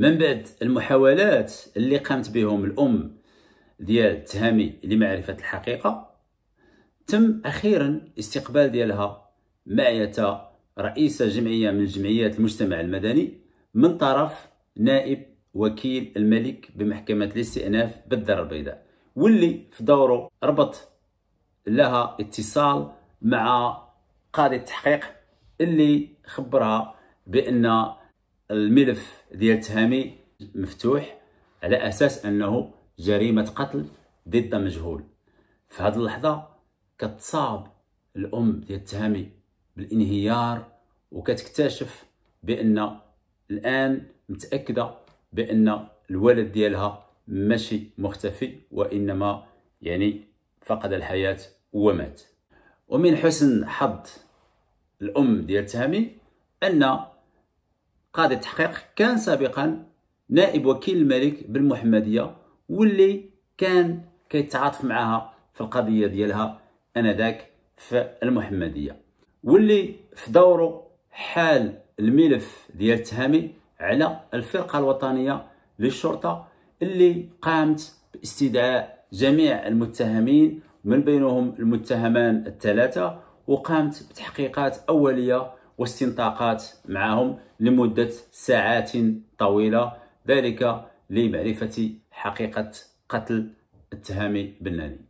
من بعد المحاولات اللي قامت بهم الام ديال تهامي لمعرفه الحقيقه تم اخيرا استقبال ديالها معيه رئيسه جمعيه من جمعيات المجتمع المدني من طرف نائب وكيل الملك بمحكمه الاستئناف بالدار البيضاء واللي في دوره ربط لها اتصال مع قاضي التحقيق اللي خبرها بان الملف ديال التهامي مفتوح على اساس انه جريمه قتل ضد مجهول في هذه اللحظه كتصاب الام ديال التهامي بالانهيار وكتكتشف بان الان متاكده بان الولد ديالها ماشي مختفي وانما يعني فقد الحياه ومات ومن حسن حظ الام ديال تهامي ان قاضي التحقيق كان سابقا نائب وكيل الملك بالمحمديه واللي كان كيتعاطف معها في القضيه ديالها انذاك في المحمديه واللي في دوره حال الملف ديال التهامي على الفرقه الوطنيه للشرطه اللي قامت باستدعاء جميع المتهمين من بينهم المتهمان الثلاثه وقامت بتحقيقات اوليه واستنطاقات معهم لمدة ساعات طويلة ذلك لمعرفة حقيقة قتل التهامي بناني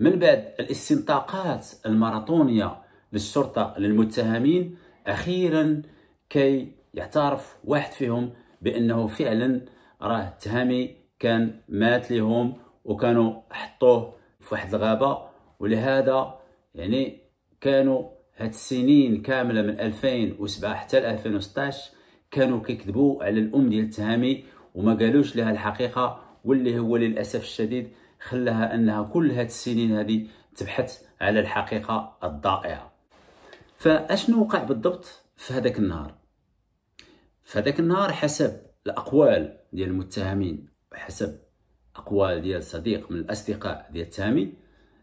من بعد الاستنطاقات الماراطونية للشرطة للمتهمين أخيرا كي يعترف واحد فيهم بأنه فعلا راه التهامي كان مات لهم وكانوا حطوه في واحد الغابة ولهذا يعني كانوا هاد السنين كامله من 2007 حتى 2016 كانوا كيكذبوا على الام ديال التهامي وما قالوش لها الحقيقه واللي هو للاسف الشديد خلاها انها كل هاد السنين هذه تبحث على الحقيقه الضائعه فاشنو وقع بالضبط في هذاك النهار في هذاك النهار حسب الاقوال ديال المتهمين وحسب اقوال ديال صديق من الاصدقاء ديال التهامي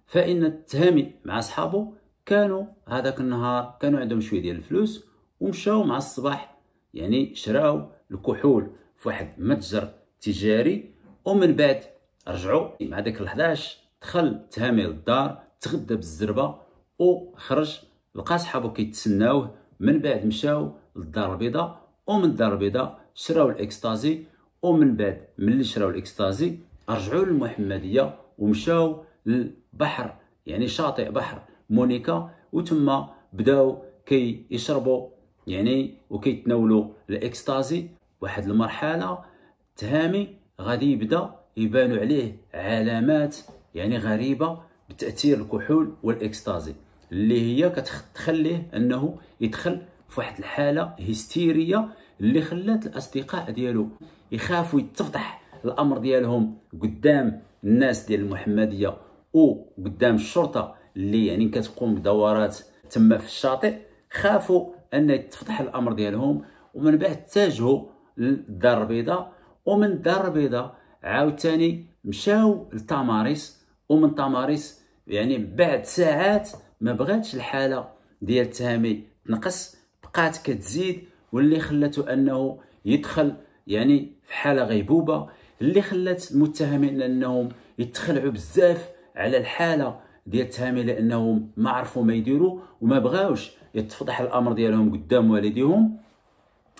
فان التهامي مع اصحابه كانوا هذاك النهار كانوا عندهم شويه ديال الفلوس ومشاو مع الصباح يعني شراو الكحول في واحد متجر تجاري ومن بعد رجعوا مع داك ال11 دخل تهامي للدار تغدى بالزربه وخرج لقى صحابو كيتسناوه من بعد مشاو للدار البيضاء ومن الدار البيضاء شراو الاكستازي ومن بعد ملي شراو الاكستازي رجعوا للمحمديه ومشاو للبحر يعني شاطئ بحر مونيكا وتما بداو كي يشربوا يعني وكيتناولوا الاكستازي واحد المرحله تهامي غادي يبدا يبانوا عليه علامات يعني غريبه بتاثير الكحول والاكستازي اللي هي كتخليه انه يدخل في واحد الحاله هستيريه اللي خلات الاصدقاء ديالو يخافوا يتفضح الامر ديالهم قدام الناس ديال المحمديه وقدام الشرطه اللي يعني كتقوم بدورات تما في الشاطئ خافوا ان يتفتح الامر ديالهم ومن بعد اتجهوا للدار البيضاء ومن الدار البيضاء عاوتاني مشاو لتماريس ومن تماريس يعني بعد ساعات ما بغاتش الحاله ديال تهامي تنقص بقات كتزيد واللي خلاته انه يدخل يعني في حاله غيبوبه اللي خلات المتهمين انهم يتخلعوا بزاف على الحاله ديال التهامي لانهم ما عرفوا ما يديروا وما بغاوش يتفضح الامر ديالهم قدام والديهم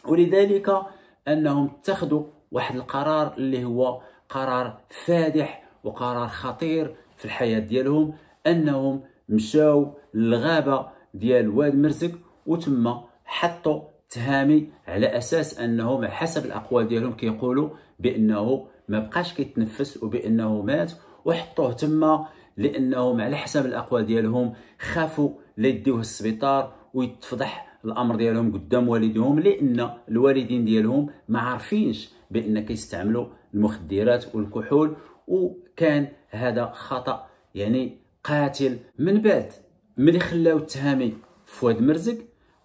ولذلك انهم اتخذوا واحد القرار اللي هو قرار فادح وقرار خطير في الحياه ديالهم انهم مشاو للغابه ديال واد مرزك وتما حطوا تهامي على اساس انهم حسب الاقوال ديالهم كيقولوا بانه ما بقاش كيتنفس وبانه مات وحطوه تما لانهم على حسب الاقوال ديالهم خافوا لا يديوه السبيطار ويتفضح الامر ديالهم قدام والديهم لان الوالدين ديالهم ما عارفينش بان كيستعملوا المخدرات والكحول وكان هذا خطا يعني قاتل من بعد ملي خلاو التهامي فؤاد مرزق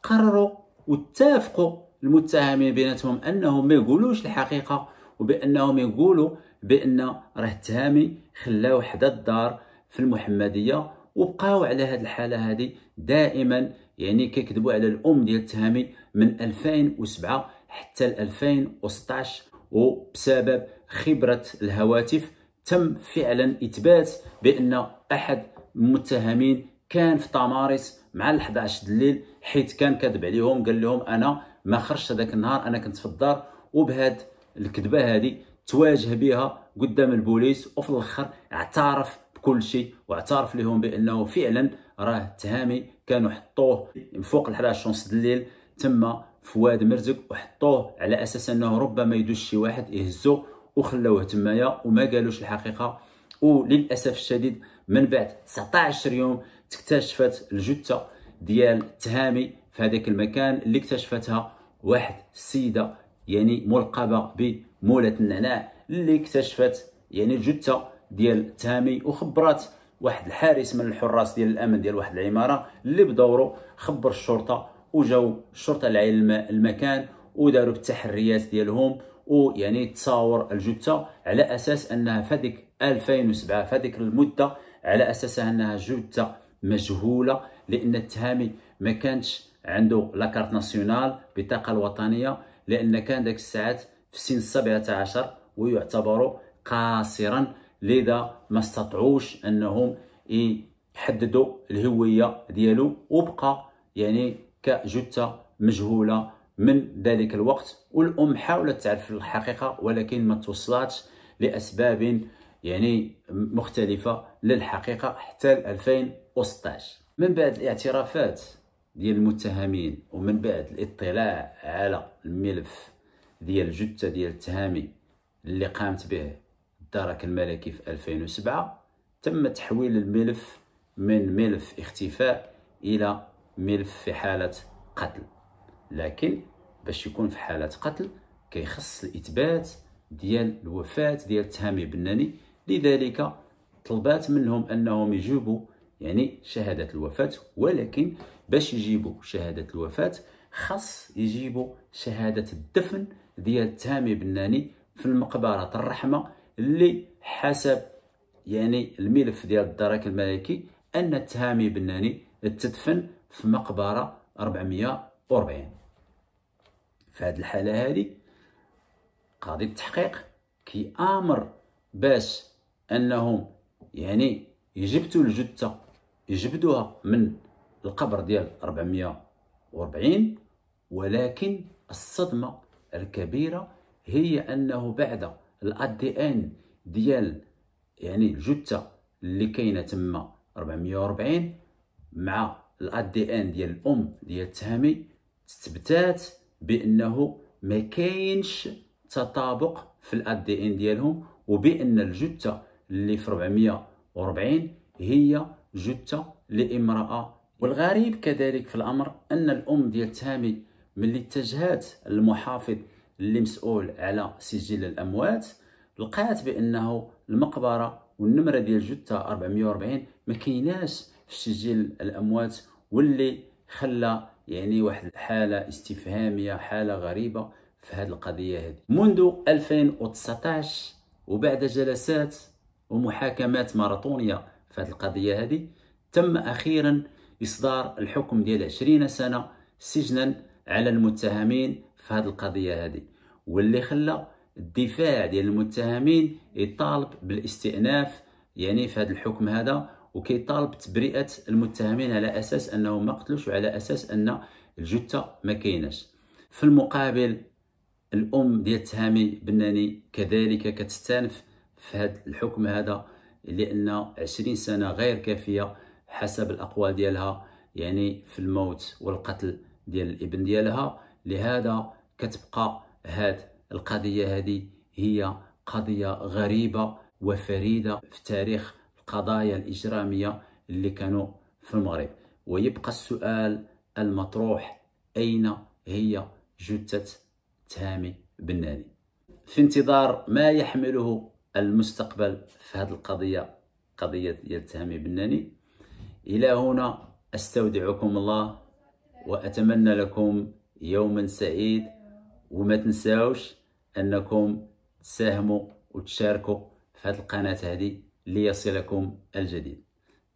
قرروا واتفقوا المتهمين بيناتهم انهم ما يقولوش الحقيقه وبانهم يقولوا بان راه التهامي خلاو حدا الدار في المحمديه وبقاو على هذه الحاله هذه دائما يعني كيكذبوا على الام ديال التهامي من 2007 حتى 2016 وبسبب خبره الهواتف تم فعلا اثبات بان احد المتهمين كان في طمارس مع ال 11 الليل حيت كان كذب عليهم قال لهم انا ما خرجت هذاك النهار انا كنت في الدار وبهذه الكذبه هذه تواجه بها قدام البوليس وفي الاخر اعترف بكل شيء واعترف لهم بانه فعلا راه التهامي كانوا حطوه من فوق ال 11 شونس الليل تما فؤاد مرزق وحطوه على اساس انه ربما يدوش شي واحد يهزو وخلوه تمايا وما قالوش الحقيقه وللاسف الشديد من بعد 19 يوم تكتشفت الجثه ديال التهامي في هذاك المكان اللي اكتشفتها واحد السيده يعني ملقبه بمولة النعناع اللي اكتشفت يعني الجثه ديال تامي وخبرات واحد الحارس من الحراس ديال الامن ديال واحد العماره اللي بدوره خبر الشرطه وجاو الشرطه لعين المكان وداروا التحريات ديالهم ويعني تصاور الجثه على اساس انها فديك 2007 فديك المده على اساس انها جثه مجهوله لان التهامي ما كانش عنده لاكارت ناسيونال بطاقه الوطنيه لان كان داك الساعات في سن 17 ويعتبر قاصرا لذا ما استطعوش انهم يحددوا الهويه ديالو وبقى يعني كجثه مجهوله من ذلك الوقت والام حاولت تعرف الحقيقه ولكن ما توصلتش لاسباب يعني مختلفه للحقيقه حتى 2016 من بعد الاعترافات ديال المتهمين ومن بعد الاطلاع على الملف ديال الجثه ديال التهامي اللي قامت به الدرك الملكي في 2007 تم تحويل الملف من ملف اختفاء إلى ملف في حالة قتل لكن باش يكون في حالة قتل كيخص الإثبات ديال الوفاة ديال التهامي بناني لذلك طلبات منهم أنهم يجيبوا يعني شهادة الوفاة ولكن باش يجيبوا شهادة الوفاة خاص يجيبوا شهادة الدفن ديال التهامي بناني في المقبرة الرحمة اللي حسب يعني الملف ديال الدرك الملكي ان التهامي بناني تدفن في مقبره 440 في هذه الحاله هذه قاضي التحقيق امر باش انهم يعني يجبتوا الجثه يجبدوها من القبر ديال 440 ولكن الصدمه الكبيره هي انه بعد الادي ان ديال يعني الجثه اللي كاينه تما 440 مع الادي ان ديال الام ديال التهامي تثبتات بانه ما كاينش تطابق في الادي ان ديالهم وبان الجثه اللي في 440 هي جثه لامراه والغريب كذلك في الامر ان الام ديال تهامي ملي اتجهات المحافظ اللي مسؤول على سجل الاموات لقات بانه المقبره والنمره ديال جثه 440 ما كايناش في سجل الاموات واللي خلى يعني واحد الحاله استفهاميه حاله غريبه في هذه القضيه هذه منذ 2019 وبعد جلسات ومحاكمات ماراطونيه في هذه القضيه هذه تم اخيرا اصدار الحكم ديال 20 سنه سجنا على المتهمين في هذه القضيه هذه واللي خلى الدفاع ديال المتهمين يطالب بالاستئناف يعني في هذا الحكم هذا وكيطالب بتبرئه المتهمين على اساس انهم ما قتلوش وعلى اساس ان الجثه ما كايناش في المقابل الام ديال تهامي بناني كذلك كتستانف في هذا الحكم هذا لان 20 سنه غير كافيه حسب الاقوال ديالها يعني في الموت والقتل ديال الابن ديالها لهذا كتبقى هاد القضية هذه هي قضية غريبة وفريدة في تاريخ القضايا الإجرامية اللي كانوا في المغرب ويبقى السؤال المطروح أين هي جثة تامي بناني في انتظار ما يحمله المستقبل في هذه القضية قضية ديال بناني إلى هنا أستودعكم الله وأتمنى لكم يوما سعيد وما تنساوش انكم تساهموا وتشاركوا في هذه القناه هذه ليصلكم الجديد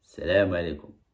السلام عليكم